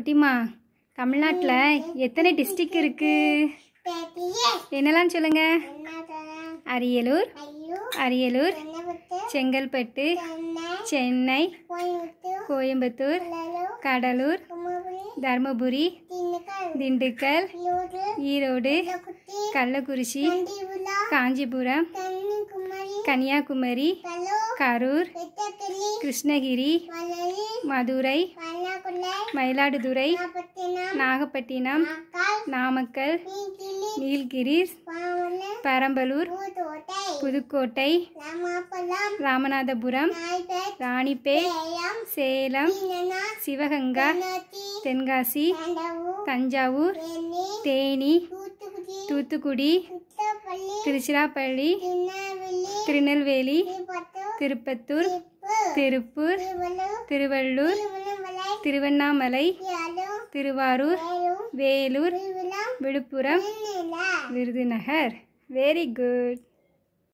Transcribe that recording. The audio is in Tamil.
குட்டிமா தமிழ்நாட்டில் எத்தனை டிஸ்ட்ரிக் இருக்கு என்னெல்லாம் சொல்லுங்க அரியலூர் அரியலூர் செங்கல்பட்டு சென்னை கோயம்புத்தூர் கடலூர் தருமபுரி திண்டுக்கல் ஈரோடு கள்ளக்குறிச்சி காஞ்சிபுரம் கன்னியாகுமரி கரூர் கிருஷ்ணகிரி மதுரை மயிலாடுதுறை நாகப்பட்டினம் நாமக்கல் நீல்கிரிஸ் பெரம்பலூர் புதுக்கோட்டை ராமநாதபுரம் ராணிப்பேட் சேலம் சிவகங்கா தென்காசி தஞ்சாவூர் தேனி தூத்துக்குடி திருச்சிராப்பள்ளி திருநெல்வேலி திருப்பத்தூர் திருப்பூர் திருவள்ளூர் திருவண்ணாமலை திருவாரூர் வேலூர் விழுப்புரம் விருதுநகர் வெரி குட்